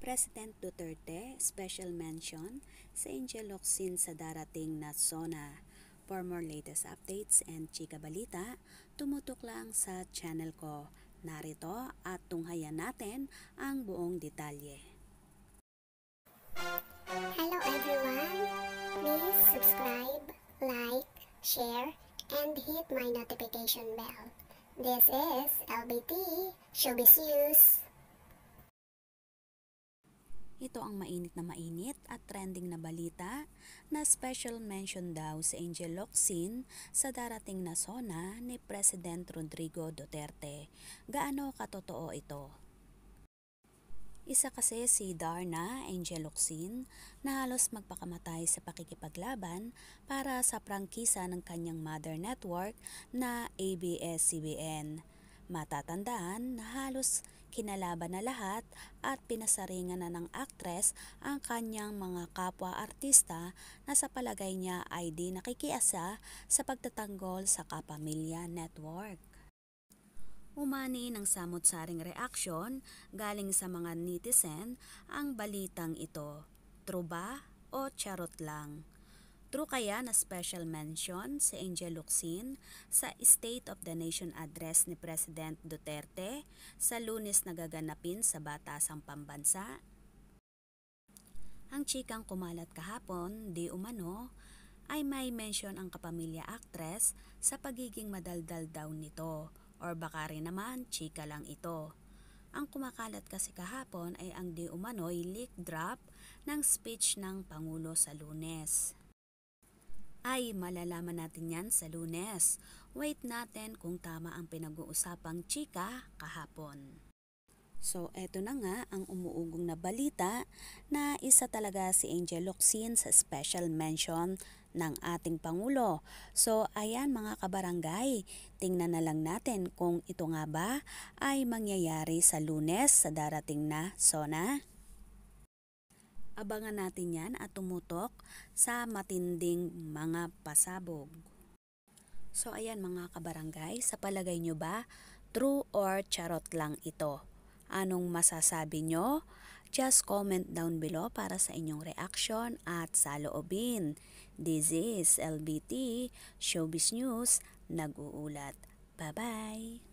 President Duterte special mention sa Angeloxin sa darating na SONA. For more latest updates and chika balita, tumutok lang sa channel ko. Narito at tunghayan natin ang buong detalye. Hello everyone! Please subscribe, like, share, and hit my notification bell. This is LBT Showbiz News. Ito ang mainit na mainit at trending na balita na special mention daw sa Angel Locsin sa darating na sona ni President Rodrigo Duterte. Gaano katotoo ito? Isa kasi si Darna Angel Locsin na halos magpakamatay sa pakikipaglaban para sa prangkisa ng kanyang mother network na ABS-CBN. Matatandaan na halos Kinalaban na lahat at pinasaringan na ng aktres ang kanyang mga kapwa-artista na sa palagay niya ay di nakikiasa sa pagtatanggol sa Kapamilya Network. Umani ng samot-saring reaksyon galing sa mga netizen ang balitang ito. True ba o charot lang? True kaya na special mention si Angel Locsin sa State of the Nation Address ni President Duterte sa lunes na gaganapin sa Batasang Pambansa? Ang chikang kumalat kahapon, di umano, ay may mention ang kapamilya actress sa pagiging madaldal daw nito or baka rin naman chika lang ito. Ang kumakalat kasi kahapon ay ang di umano'y leak drop ng speech ng Pangulo sa lunes ay malalaman natin yan sa lunes. Wait natin kung tama ang pinag-uusapang chika kahapon. So eto na nga ang umuugong na balita na isa talaga si Angel Locsin sa special mention ng ating Pangulo. So ayan mga kabarangay, tingnan na lang natin kung ito nga ba ay mangyayari sa lunes sa darating na SONA. Abangan natin yan at tumutok sa matinding mga pasabog. So ayan mga kabarangay, sa palagay nyo ba, true or charot lang ito? Anong masasabi nyo? Just comment down below para sa inyong reaction at saloobin. This is LBT Showbiz News, nag-uulat. Bye-bye!